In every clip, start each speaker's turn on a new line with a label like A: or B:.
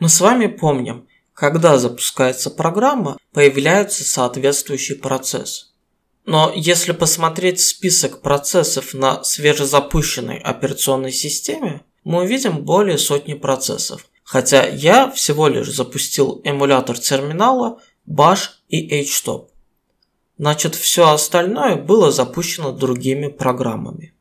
A: Мы с вами помним, когда запускается программа, появляется соответствующий процесс. Но если посмотреть список процессов на свежезапущенной операционной системе, мы увидим более сотни процессов. Хотя я всего лишь запустил эмулятор терминала, bash и htop. Значит, все остальное было запущено другими программами.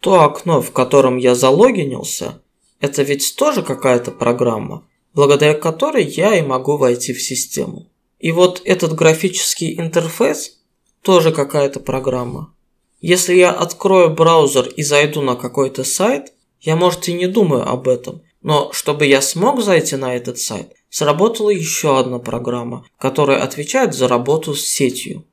A: То окно, в котором я залогинился, это ведь тоже какая-то программа – благодаря которой я и могу войти в систему. И вот этот графический интерфейс тоже какая-то программа. Если я открою браузер и зайду на какой-то сайт, я, может, и не думаю об этом, но чтобы я смог зайти на этот сайт, сработала еще одна программа, которая отвечает за работу с сетью.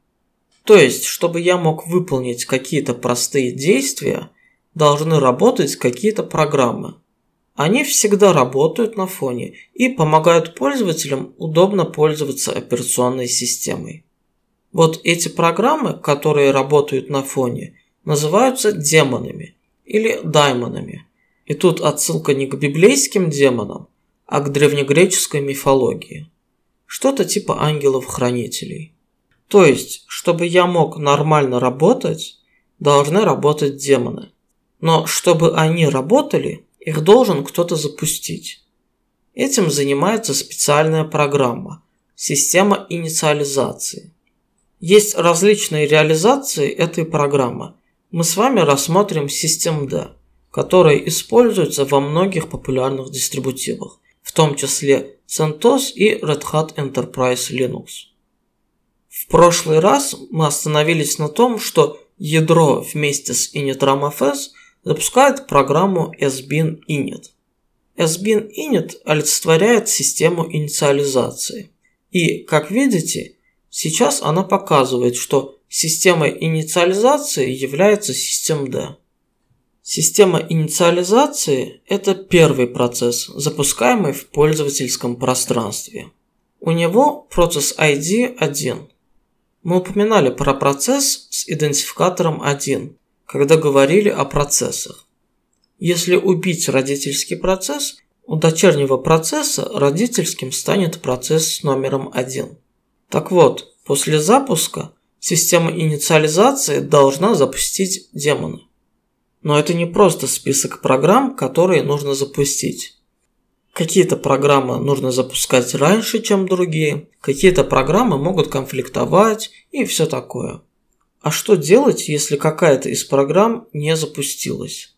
A: То есть, чтобы я мог выполнить какие-то простые действия, должны работать какие-то программы. Они всегда работают на фоне и помогают пользователям удобно пользоваться операционной системой. Вот эти программы, которые работают на фоне, называются демонами или даймонами. И тут отсылка не к библейским демонам, а к древнегреческой мифологии. Что-то типа ангелов-хранителей. То есть, чтобы я мог нормально работать, должны работать демоны. Но чтобы они работали – их должен кто-то запустить. Этим занимается специальная программа – система инициализации. Есть различные реализации этой программы. Мы с вами рассмотрим SystemD, которая используется во многих популярных дистрибутивах, в том числе CentOS и Red Hat Enterprise Linux. В прошлый раз мы остановились на том, что ядро вместе с initramfs запускает программу SBIN init. SBIN init олицетворяет систему инициализации. И, как видите, сейчас она показывает, что системой инициализации является systemd. Система инициализации – это первый процесс, запускаемый в пользовательском пространстве. У него процесс ID 1. Мы упоминали про процесс с идентификатором 1, когда говорили о процессах. Если убить родительский процесс, у дочернего процесса родительским станет процесс с номером один. Так вот, после запуска система инициализации должна запустить демона. Но это не просто список программ, которые нужно запустить. Какие-то программы нужно запускать раньше, чем другие, какие-то программы могут конфликтовать и все такое. А что делать, если какая-то из программ не запустилась?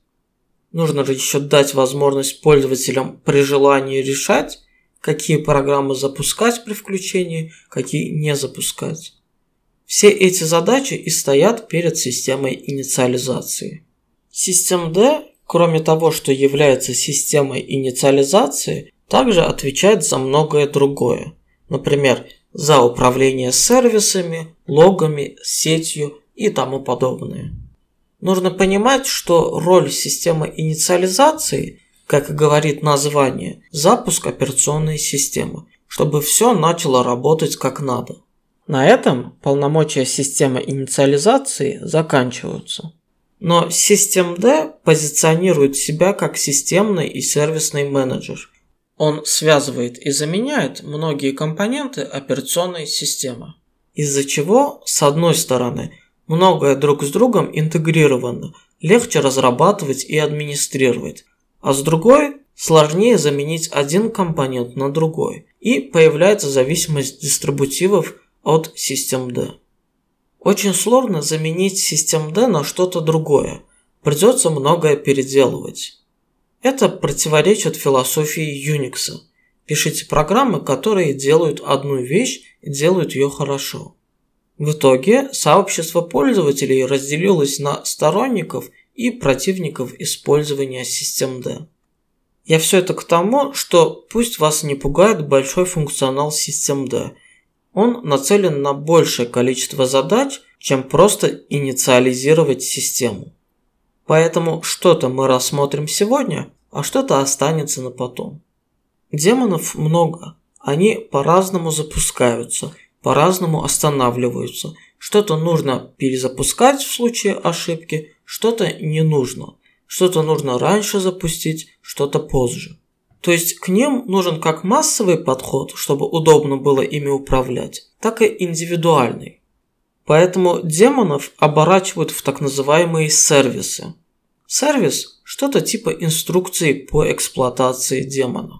A: Нужно же еще дать возможность пользователям при желании решать, какие программы запускать при включении, какие не запускать. Все эти задачи и стоят перед системой инициализации. Система D, кроме того, что является системой инициализации, также отвечает за многое другое. Например, за управление сервисами, логами, сетью и тому подобное. Нужно понимать, что роль системы инициализации, как и говорит название, запуск операционной системы, чтобы все начало работать как надо. На этом полномочия системы инициализации заканчиваются. Но SystemD позиционирует себя как системный и сервисный менеджер – он связывает и заменяет многие компоненты операционной системы, из-за чего, с одной стороны, многое друг с другом интегрировано, легче разрабатывать и администрировать, а с другой сложнее заменить один компонент на другой, и появляется зависимость дистрибутивов от систем D. Очень сложно заменить систем D на что-то другое, придется многое переделывать. Это противоречит философии Юникса. Пишите программы, которые делают одну вещь и делают ее хорошо. В итоге сообщество пользователей разделилось на сторонников и противников использования систем D. Я все это к тому, что пусть вас не пугает большой функционал систем D. Он нацелен на большее количество задач, чем просто инициализировать систему. Поэтому что-то мы рассмотрим сегодня, а что-то останется на потом. Демонов много. Они по-разному запускаются, по-разному останавливаются. Что-то нужно перезапускать в случае ошибки, что-то не нужно. Что-то нужно раньше запустить, что-то позже. То есть к ним нужен как массовый подход, чтобы удобно было ими управлять, так и индивидуальный. Поэтому демонов оборачивают в так называемые сервисы. Сервис – что-то типа инструкции по эксплуатации демона.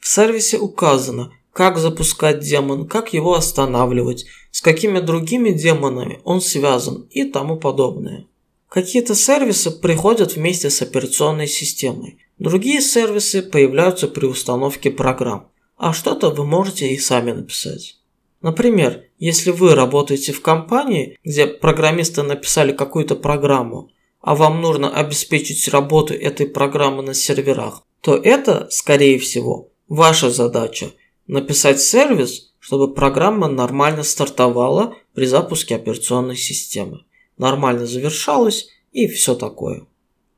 A: В сервисе указано, как запускать демон, как его останавливать, с какими другими демонами он связан и тому подобное. Какие-то сервисы приходят вместе с операционной системой, другие сервисы появляются при установке программ, а что-то вы можете и сами написать. Например, если вы работаете в компании, где программисты написали какую-то программу, а вам нужно обеспечить работу этой программы на серверах, то это, скорее всего, ваша задача – написать сервис, чтобы программа нормально стартовала при запуске операционной системы, нормально завершалась и все такое.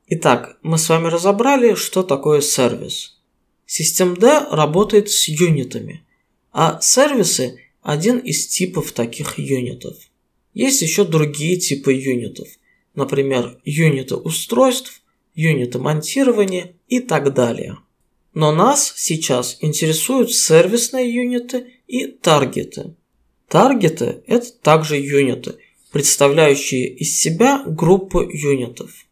A: Итак, мы с вами разобрали, что такое сервис. Systemd работает с юнитами, а сервисы один из типов таких юнитов. Есть еще другие типы юнитов, например, юниты устройств, юниты монтирования и так далее. Но нас сейчас интересуют сервисные юниты и таргеты. Таргеты – это также юниты, представляющие из себя группу юнитов.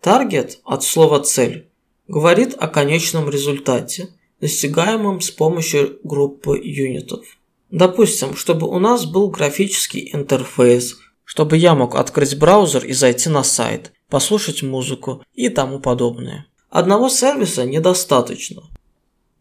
A: Таргет от слова «цель» говорит о конечном результате, достигаемом с помощью группы юнитов. Допустим, чтобы у нас был графический интерфейс, чтобы я мог открыть браузер и зайти на сайт, послушать музыку и тому подобное. Одного сервиса недостаточно.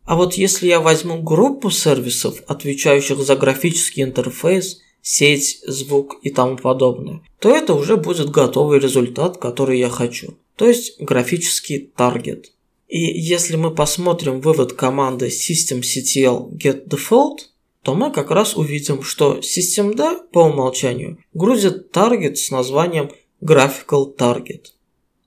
A: А вот если я возьму группу сервисов, отвечающих за графический интерфейс, сеть, звук и тому подобное, то это уже будет готовый результат, который я хочу. То есть графический таргет. И если мы посмотрим вывод команды systemctl get-default, то мы как раз увидим, что системда по умолчанию грузит таргет с названием Graphical Target.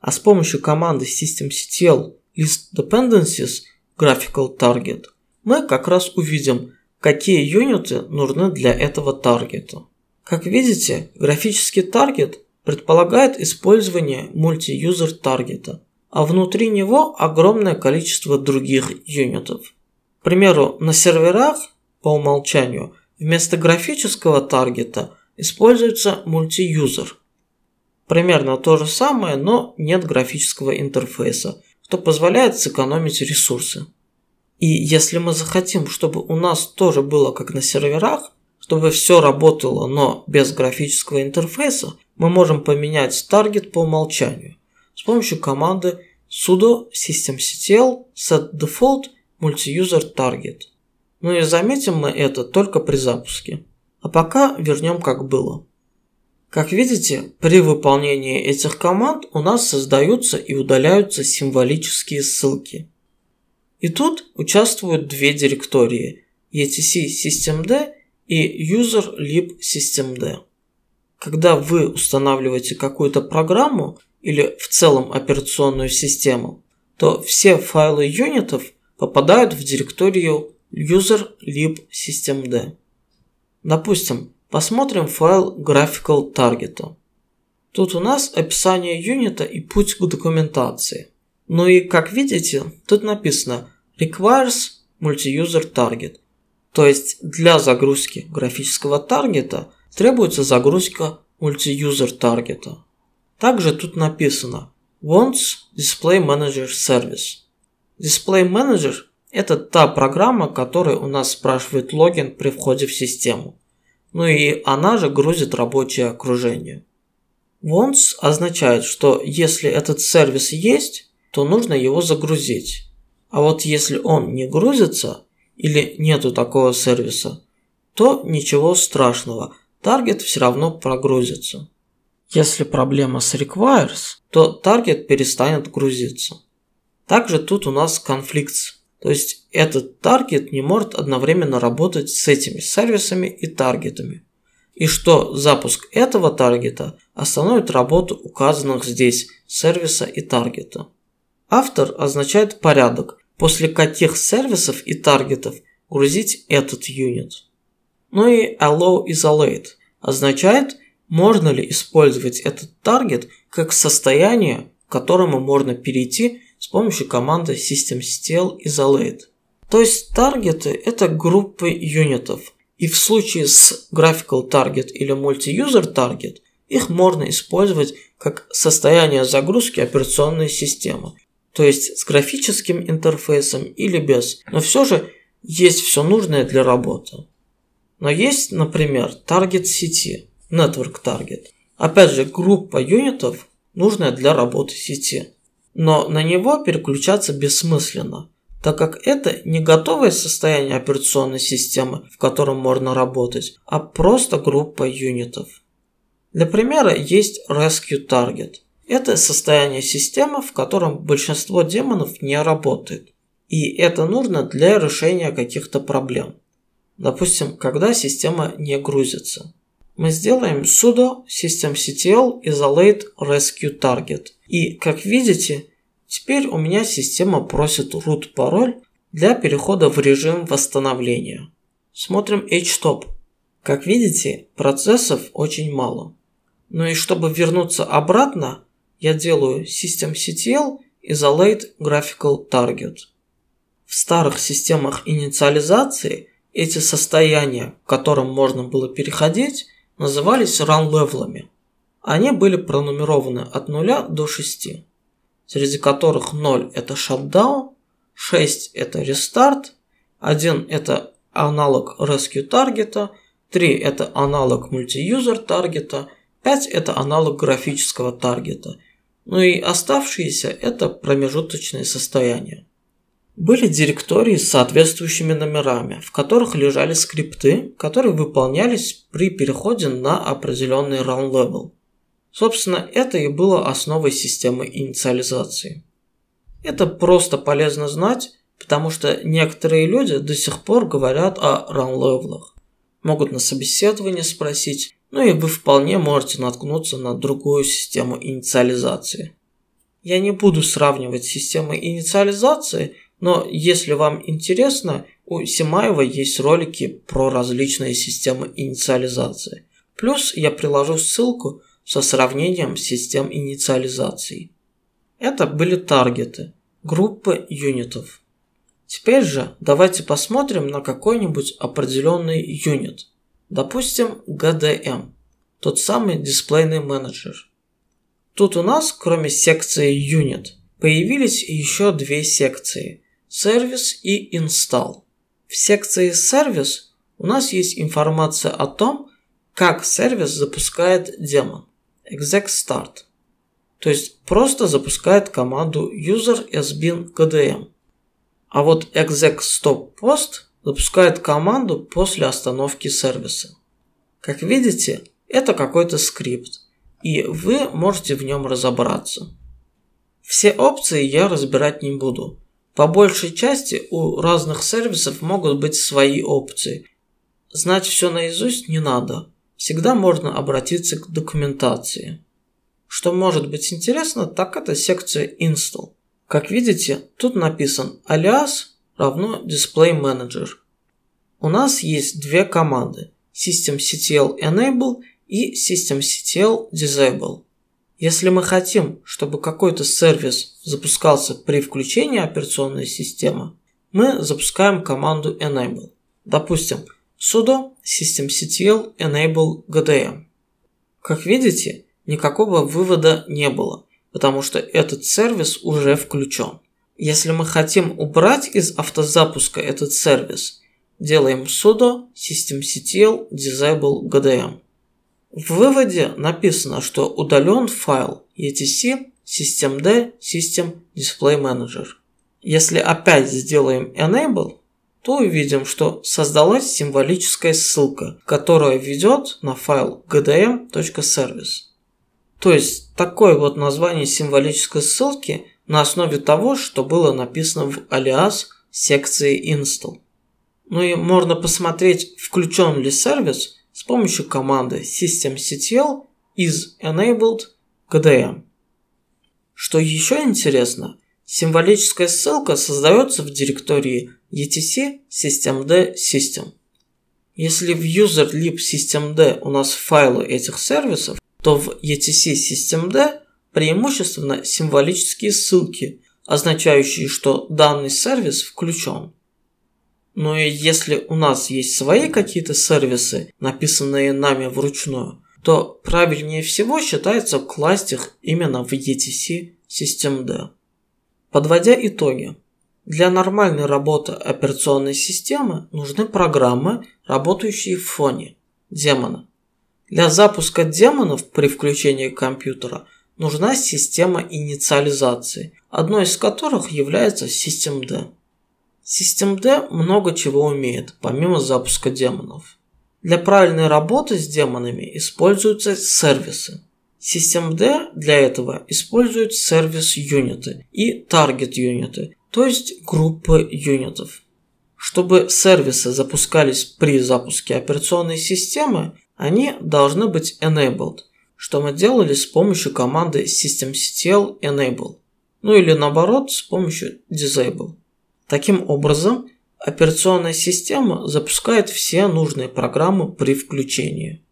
A: А с помощью команды systemctl list dependencies Graphical Target мы как раз увидим, какие юниты нужны для этого таргета. Как видите, графический таргет предполагает использование мульти-юзер таргета, а внутри него огромное количество других юнитов. К примеру, на серверах по умолчанию, вместо графического таргета используется мультиюзер. Примерно то же самое, но нет графического интерфейса, что позволяет сэкономить ресурсы. И если мы захотим, чтобы у нас тоже было как на серверах, чтобы все работало, но без графического интерфейса, мы можем поменять таргет по умолчанию с помощью команды sudo systemctl set default multi target. Ну и заметим мы это только при запуске. А пока вернем как было. Как видите, при выполнении этих команд у нас создаются и удаляются символические ссылки. И тут участвуют две директории etc systemd и User/lib/systemd. Когда вы устанавливаете какую-то программу или в целом операционную систему, то все файлы юнитов попадают в директорию user lib systemd. Допустим, посмотрим файл graphical target. Тут у нас описание юнита и путь к документации. Ну и как видите, тут написано requires multi-user target. То есть для загрузки графического таргета требуется загрузка multi-user таргета. Также тут написано wants display manager service. Display manager это та программа, которая у нас спрашивает логин при входе в систему. Ну и она же грузит рабочее окружение. Wants означает, что если этот сервис есть, то нужно его загрузить. А вот если он не грузится или нету такого сервиса, то ничего страшного, таргет все равно прогрузится. Если проблема с requires, то таргет перестанет грузиться. Также тут у нас конфликт то есть этот таргет не может одновременно работать с этими сервисами и таргетами. И что запуск этого таргета остановит работу указанных здесь сервиса и таргета. Автор означает порядок, после каких сервисов и таргетов грузить этот юнит. Ну и allow isolate означает, можно ли использовать этот таргет как состояние, к которому можно перейти с помощью команды systemstl isolate. То есть таргеты – это группы юнитов, и в случае с graphical target или multi-user target их можно использовать как состояние загрузки операционной системы, то есть с графическим интерфейсом или без, но все же есть все нужное для работы. Но есть, например, таргет сети, network target. Опять же, группа юнитов, нужная для работы сети но на него переключаться бессмысленно, так как это не готовое состояние операционной системы, в котором можно работать, а просто группа юнитов. Для примера есть Rescue Target. Это состояние системы, в котором большинство демонов не работает. И это нужно для решения каких-то проблем. Допустим, когда система не грузится. Мы сделаем sudo systemctl isolate rescue target – и как видите, теперь у меня система просит root пароль для перехода в режим восстановления. Смотрим HTOP. Как видите, процессов очень мало. Ну и чтобы вернуться обратно, я делаю systemctl isolate graphical target. В старых системах инициализации эти состояния, к которым можно было переходить,
B: назывались
A: run-левлами. Они были пронумерованы от 0 до 6, среди которых 0 это shutdown, 6 это рестарт, 1 это аналог rescue таргета, 3 это аналог мультиюзер таргета, 5 это аналог графического таргета, ну и оставшиеся это промежуточные состояния. Были директории с соответствующими номерами, в которых лежали скрипты, которые выполнялись при переходе на определенный run level. Собственно, это и было основой системы инициализации. Это просто полезно знать, потому что некоторые люди до сих пор говорят о ранлевлах. Могут на собеседовании спросить, ну и вы вполне можете наткнуться на другую систему инициализации. Я не буду сравнивать системы инициализации, но если вам интересно, у Симаева есть ролики про различные системы инициализации. Плюс я приложу ссылку со сравнением систем инициализации. Это были таргеты, группы юнитов. Теперь же давайте посмотрим на какой-нибудь определенный юнит. Допустим, GDM, тот самый дисплейный менеджер. Тут у нас, кроме секции юнит, появились еще две секции – сервис и install. В секции сервис у нас есть информация о том, как сервис запускает демон exec start, то есть просто запускает команду user has been kdm. А вот exec stop post запускает команду после остановки сервиса. Как видите, это какой-то скрипт, и вы можете в нем разобраться. Все опции я разбирать не буду. По большей части у разных сервисов могут быть свои опции. Знать все наизусть не надо всегда можно обратиться к документации. Что может быть интересно, так это секция Install. Как видите, тут написан alias равно Display Manager. У нас есть две команды systemctl enable и systemctl disable. Если мы хотим, чтобы какой-то сервис запускался при включении операционной системы, мы запускаем команду enable. Допустим, sudo systemctl enable gdm. Как видите, никакого вывода не было, потому что этот сервис уже включен. Если мы хотим убрать из автозапуска этот сервис, делаем sudo systemctl disable gdm. В выводе написано, что удален файл etc systemd system display manager. Если опять сделаем enable, то увидим, что создалась символическая ссылка, которая ведет на файл gdm.service. То есть такое вот название символической ссылки на основе того, что было написано в алиас секции install. Ну и можно посмотреть, включен ли сервис с помощью команды systemctl is enabled gdm. Что еще интересно, символическая ссылка создается в директории etc systemd system. Если в user.lib systemd у нас файлы этих сервисов, то в etc systemd преимущественно символические ссылки, означающие, что данный сервис включен. Но ну и если у нас есть свои какие-то сервисы, написанные нами вручную, то правильнее всего считается класть их именно в etc systemd. Подводя итоги, для нормальной работы операционной системы нужны программы, работающие в фоне демона. Для запуска демонов при включении компьютера нужна система инициализации, одной из которых является SystemD. SystemD много чего умеет, помимо запуска демонов. Для правильной работы с демонами используются сервисы. SystemD для этого использует сервис-юниты и таргет-юниты, то есть группа юнитов. Чтобы сервисы запускались при запуске операционной системы, они должны быть enabled, что мы делали с помощью команды systemctl enable, ну или наоборот с помощью disable. Таким образом, операционная система запускает все нужные программы при включении.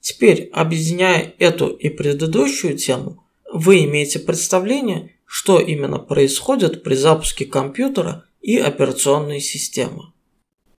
A: Теперь, объединяя эту и предыдущую тему, вы имеете представление, что именно происходит при запуске компьютера и операционной системы.